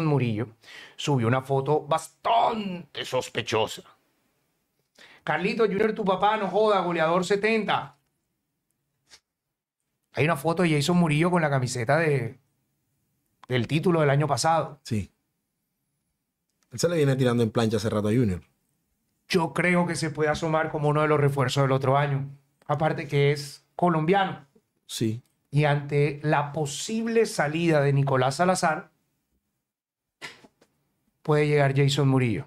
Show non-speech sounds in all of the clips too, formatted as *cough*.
Murillo subió una foto bastante sospechosa. Carlito Junior, tu papá, no joda, goleador 70. Hay una foto de Jason Murillo con la camiseta de, del título del año pasado. Sí. Él se le viene tirando en plancha hace rato a Junior. Yo creo que se puede asomar como uno de los refuerzos del otro año. Aparte que es colombiano. Sí. Y ante la posible salida de Nicolás Salazar, puede llegar Jason Murillo.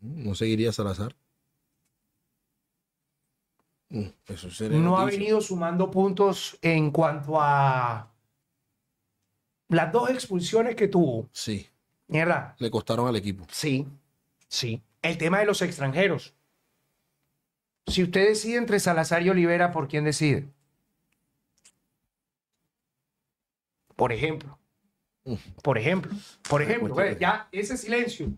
¿No seguiría Salazar? Mm, no ha venido sumando puntos en cuanto a las dos expulsiones que tuvo. Sí. Mierda. Le costaron al equipo. Sí, sí. El tema de los extranjeros. Si usted decide entre Salazar y Olivera, ¿por quién decide? Por ejemplo. Por ejemplo, por ejemplo, ya ese silencio.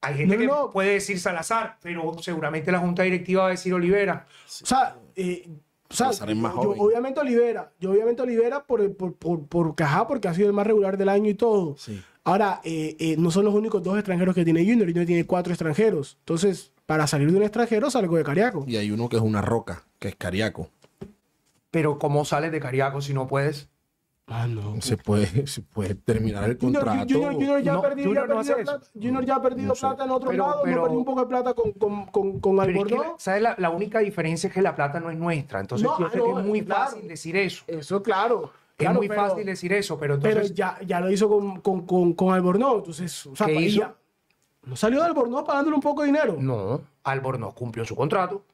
Hay gente no, no. puede decir Salazar, pero seguramente la Junta Directiva va a decir Olivera. O sea, eh, o sea yo, obviamente Olivera, yo obviamente Olivera por, por, por, porque ha sido el más regular del año y todo. Ahora, eh, eh, no son los únicos dos extranjeros que tiene Junior, Junior tiene cuatro extranjeros. Entonces, para salir de un extranjero salgo de Cariaco. Y hay uno que es una roca, que es Cariaco. Pero ¿cómo sales de Cariaco si no puedes? Ah, se puede, *laughs* puede terminar el contrato. Junior, ya, ha perdido otro lado, un poco de plata con, Albornoz. la, única diferencia es que la plata no es nuestra. Entonces, creo que es muy fácil decir eso. Eso, claro. Es muy fácil decir eso, pero ya, lo hizo con, con, Albornoz, entonces... ¿No salió de Albornoz pagándole un poco de dinero? No, Albornoz cumplió su contrato.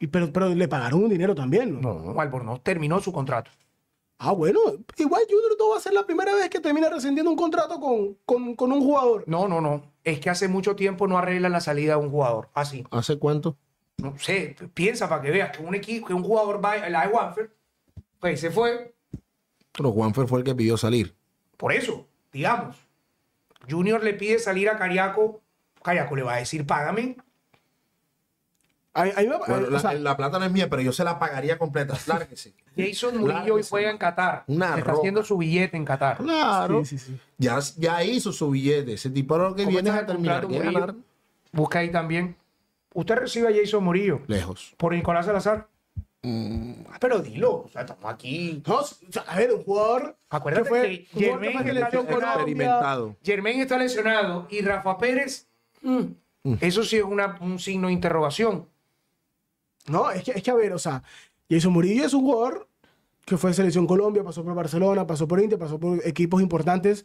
Y, pero, pero le pagaron un dinero también, ¿no? No, Albornoz terminó su contrato. Ah, bueno, igual Junior no va a ser la primera vez que termina rescindiendo un contrato con, con, un jugador. No, no, no. Es que hace mucho tiempo no arreglan la salida de un jugador. Así. ¿Hace cuánto? No sé, piensa para que veas que un equipo, que un jugador va a la de Wanfer, pues se fue. Pero Juanfer fue el que pidió salir. Por eso, digamos. Junior le pide salir a Cariaco. Cariaco le va a decir, págame. Eh, la, plata no es mía, pero yo se la pagaría completa. *laughs* sí Jason Murillo y juega en Qatar. está haciendo su billete en Qatar. Claro. Sí, sí, sí. Ya, ya hizo su billete. Ese tipo lo que viene a terminar. Busca ahí también. Usted recibe a Jason Murillo. Lejos. Por Nicolás Salazar. Mm. pero dilo, o sea, estamos aquí. a ver, un jugador. Acuérdate fue, que Germain está, experimentado. Germain está lesionado y Rafa Pérez. Mm. Eso sí es una, un signo de interrogación. No, es que, es que a ver, o sea, Jason Murillo es un jugador que fue de Selección Colombia, pasó por Barcelona, pasó por Inter, pasó por equipos importantes,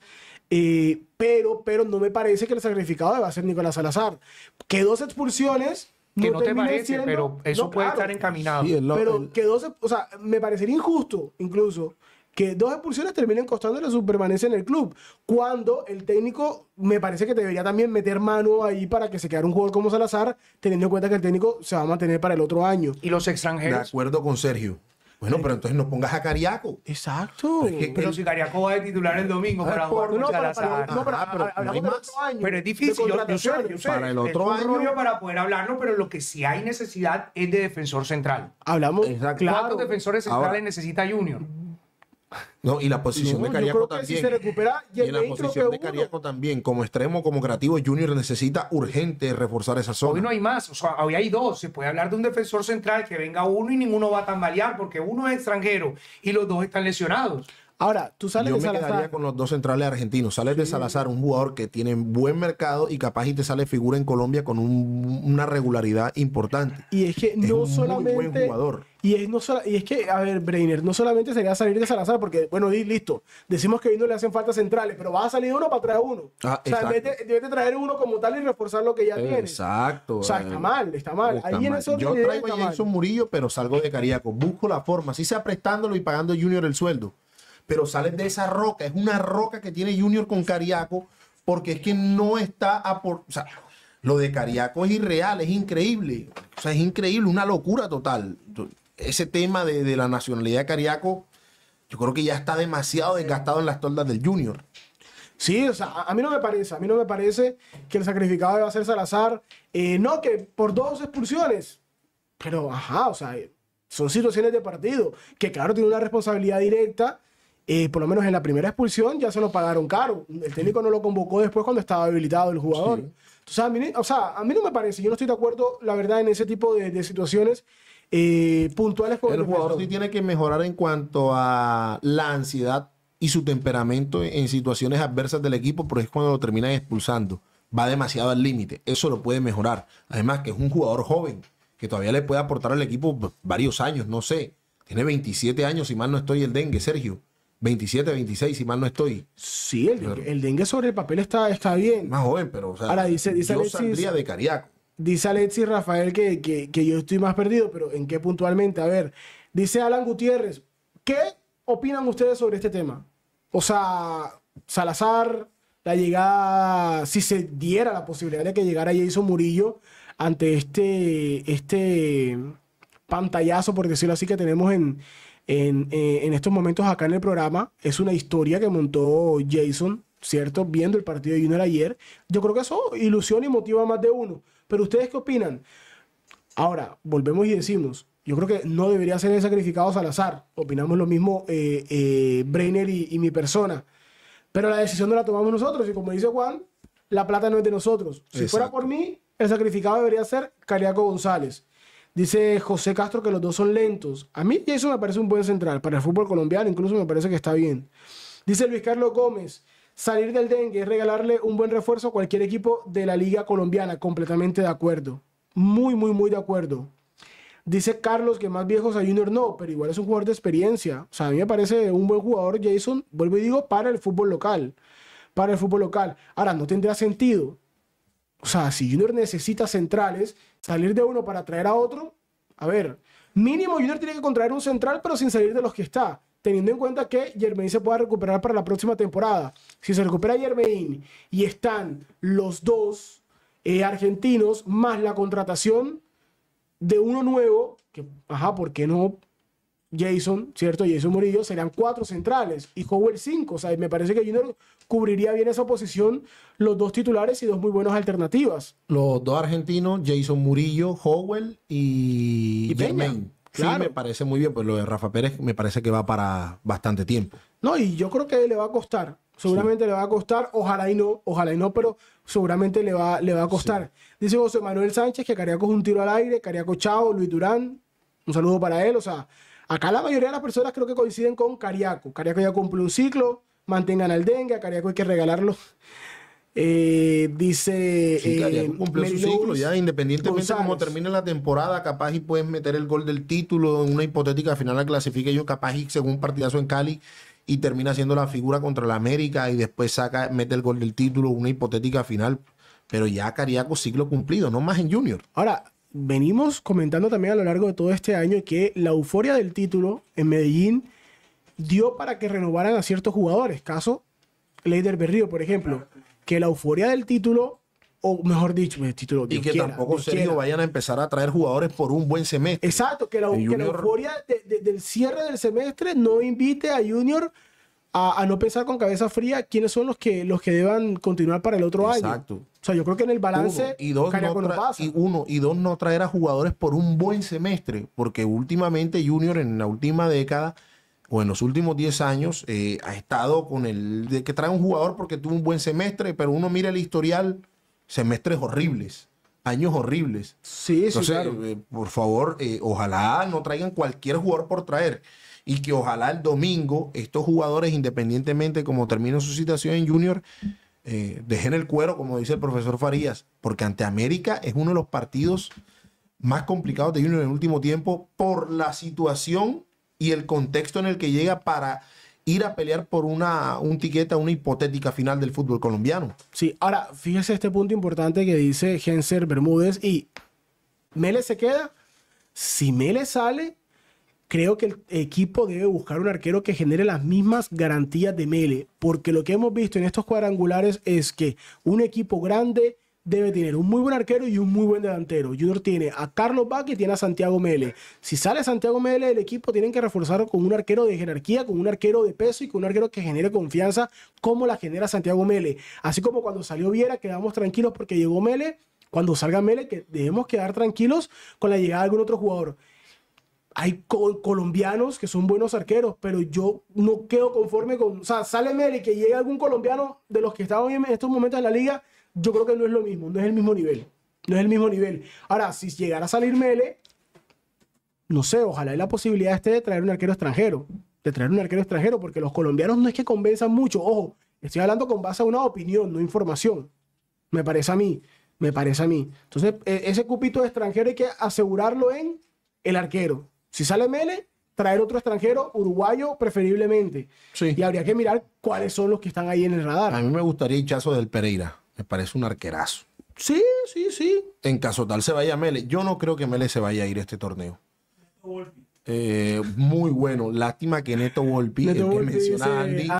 eh, pero, pero no me parece que el sacrificado deba ser Nicolás Salazar. Que dos expulsiones que no, te parece, pero eso puede estar encaminado. pero que o sea, me parecería injusto incluso que dos expulsiones terminen costándole su permanencia en el club. Cuando el técnico me parece que debería también meter mano ahí para que se quede un jugador como Salazar, teniendo en cuenta que el técnico se va a mantener para el otro año. ¿Y los extranjeros? De acuerdo con Sergio. Bueno, pero entonces no pongas a Cariaco. Exacto. Pero, si Cariaco va a titular el domingo ah, para jugar no, para, no, pero ah, es difícil, yo, Para el otro año. para poder hablarlo, pero lo que sí hay necesidad es de defensor central. Hablamos. Exacto. ¿Cuántos defensores centrales necesita Junior? No, y la posición de Cariaco también. y, la posición de Cariaco también, como extremo, como creativo, Junior necesita urgente reforzar esa zona. Hoy no hay más, hoy hay dos. Se puede hablar de un defensor central que venga uno y ninguno va a tambalear porque uno es extranjero y los dos están lesionados. Ahora, tú sales de Salazar. me quedaría con los dos centrales argentinos. Sales de Salazar, un jugador que tiene buen mercado y capaz y te sale figura en Colombia con una regularidad importante. Y es que no solamente. Y es, no y es que, a ver, Breiner, no solamente sería salir de Salazar, porque, bueno, listo, decimos que hoy no le hacen falta centrales, pero va a salir uno para traer uno. Ah, o sea, debes de, traer uno como tal y reforzar lo que ya tiene. Exacto. O sea, está eh, mal, está mal. Yo traigo a Jason Murillo, pero salgo de Cariaco. Busco la forma, así sea prestándolo y pagando Junior el sueldo pero salen de esa roca. Es una roca que tiene Junior con Cariaco, porque es que no está a por, o sea, lo de Cariaco es irreal, es increíble. O sea, es increíble, una locura total. Ese tema de, la nacionalidad de Cariaco, yo creo que ya está demasiado desgastado en las toldas del Junior. Sí, o sea, a mí no me parece, a mí no me parece que el sacrificado deba ser Salazar. Eh, no, que por dos expulsiones. Pero, ajá, o sea, eh, son situaciones de partido, que claro, tiene una responsabilidad directa, eh, por lo menos en la primera expulsión ya se lo pagaron caro. El técnico no lo convocó después cuando estaba habilitado el jugador. a mí, o sea, a mí no me parece, yo no estoy de acuerdo, la verdad, en ese tipo de, situaciones eh, puntuales. Con el, jugador tiene que mejorar en cuanto a la ansiedad y su temperamento en situaciones adversas del equipo, porque es cuando lo terminan expulsando. Va demasiado al límite, eso lo puede mejorar. Además, que es un jugador joven, que todavía le puede aportar al equipo varios años, no sé. Tiene 27 años, y mal no estoy, el dengue, Sergio. 27, 26, si mal no estoy. Sí, el, dengue, sobre el papel está, está bien. Más joven, pero Ahora dice, dice yo saldría de Cariaco. Dice Alexis Rafael que, yo estoy más perdido, pero ¿en qué puntualmente? A ver, dice Alan Gutiérrez, ¿qué opinan ustedes sobre este tema? O sea, Salazar, la llegada, si se diera la posibilidad de que llegara Jason Murillo ante este, este pantallazo, por decirlo así, que tenemos en, eh, en, estos momentos acá en el programa. Es una historia que montó Jason, ¿cierto? Viendo el partido de Junior ayer. Yo creo que eso ilusiona y motiva a más de uno. Pero ustedes qué opinan? Ahora, volvemos y decimos, yo creo que no debería ser el sacrificado Salazar. Opinamos lo mismo eh, eh y, mi persona. Pero la decisión no la tomamos nosotros. Y como dice Juan, la plata no es de nosotros. Si fuera por mí, el sacrificado debería ser Cariaco González. Dice José Castro que los dos son lentos. A mí Jason me parece un buen central. Para el fútbol colombiano incluso me parece que está bien. Dice Luis Carlos Gómez. Salir del dengue es regalarle un buen refuerzo a cualquier equipo de la liga colombiana. Completamente de acuerdo. Muy, muy, muy de acuerdo. Dice Carlos que más viejos a Junior no, pero igual es un jugador de experiencia. O sea, a mí me parece un buen jugador Jason, vuelvo y digo, para el fútbol local. Para el fútbol local. Ahora, no tendrá sentido. O sea, si Junior necesita centrales, salir de uno para traer a otro, a ver, mínimo Junior tiene que contraer un central, pero sin salir de los que está, teniendo en cuenta que Germain se pueda recuperar para la próxima temporada. Si se recupera Germain y están los dos eh, argentinos, más la contratación de uno nuevo, que, ajá, ¿por qué no Jason, ¿cierto? Jason Murillo, serían cuatro centrales y Howell cinco. O sea, me parece que Junior cubriría bien esa posición, los dos titulares y dos muy buenas alternativas. Los dos argentinos, Jason Murillo, Howell y, y Sí, me parece muy bien, pero pues lo de Rafa Pérez me parece que va para bastante tiempo. No, y yo creo que le va a costar. Seguramente le va a costar, ojalá y no, ojalá y no, pero seguramente le va, le va a costar. Dice José Manuel Sánchez que Cariaco es un tiro al aire, Cariaco Chao, Luis Durán, un saludo para él, o sea, Acá la mayoría de las personas creo que coinciden con Cariaco. Cariaco ya cumple un ciclo, mantengan al dengue, a Cariaco hay que regalarlo. *laughs* Eh, dice. Sí, eh, Cariaco cumplió su ciclo ya, independientemente de cómo termine la temporada, capaz y puedes meter el gol del título en una hipotética final la clasifique yo, capaz y según partidazo en Cali y termina siendo la figura contra la América y después saca, mete el gol del título, una hipotética final. Pero ya Cariaco ciclo cumplido, no más en Junior. Ahora, venimos comentando también a lo largo de todo este año que la euforia del título en Medellín dio para que renovaran a ciertos jugadores. Caso Leider Berrío, por ejemplo, que la euforia del título, o mejor dicho, pues, título. y que tampoco serio vayan a empezar a traer jugadores por un buen semestre. Exacto, que la, euforia del cierre del semestre no invite a Junior. A, no pensar con cabeza fría quiénes son los que, los que deban continuar para el otro año. Exacto. O sea, yo creo que en el balance y, dos no y uno y dos no traer a jugadores por un buen semestre, porque últimamente Junior en la última década o en los últimos 10 años eh, ha estado con el de que trae un jugador porque tuvo un buen semestre, pero uno mira el historial, semestres horribles, años horribles. Sí, sí, claro. Eh, por favor, eh, ojalá no traigan cualquier jugador por traer y que ojalá el domingo estos jugadores, independientemente como termine su situación en Junior, eh, dejé en el cuero, como dice el profesor Farías, porque ante América es uno de los partidos más complicados de Junior en el último tiempo por la situación y el contexto en el que llega para ir a pelear por una, un una hipotética final del fútbol colombiano. Sí, ahora fíjese este punto importante que dice Genser Bermúdez y Mele se queda. Si Mele sale, creo que el equipo debe buscar un arquero que genere las mismas garantías de Mele, porque lo que hemos visto en estos cuadrangulares es que un equipo grande debe tener un muy buen arquero y un muy buen delantero. Junior tiene a Carlos Baque y tiene a Santiago Mele. Si sale Santiago Mele el equipo, tiene que reforzarlo con un arquero de jerarquía, con un arquero de peso y con un arquero que genere confianza como la genera Santiago Mele. Así como cuando salió Viera, quedamos tranquilos porque llegó Mele. Cuando salga Mele, debemos quedar tranquilos con la llegada de algún otro jugador hay colombianos que son buenos arqueros, pero yo no quedo conforme con. O sea, sale y que llegue algún colombiano de los que están en estos momentos en la liga, yo creo que no es lo mismo, no es el mismo nivel. No es el mismo nivel. Ahora, si llegara a salir Mele, no sé, ojalá haya la posibilidad esté de traer un arquero extranjero. De traer un arquero extranjero, porque los colombianos no es que convenzan mucho. Ojo, estoy hablando con base a una opinión, no información. Me parece a mí. Me parece a mí. Entonces, e, ese cupito extranjero hay que asegurarlo en el arquero. Si sale Mele, traer otro extranjero, uruguayo preferiblemente. Y habría que mirar cuáles son los que están ahí en el radar. A mí me gustaría hinchazo del Pereira. Me parece un arquerazo. Sí, sí, sí. En caso tal se vaya Mele. Yo no creo que Mele se vaya a ir a este torneo. Eh, muy bueno. Lástima que Neto Volpi, el que menciona Andy.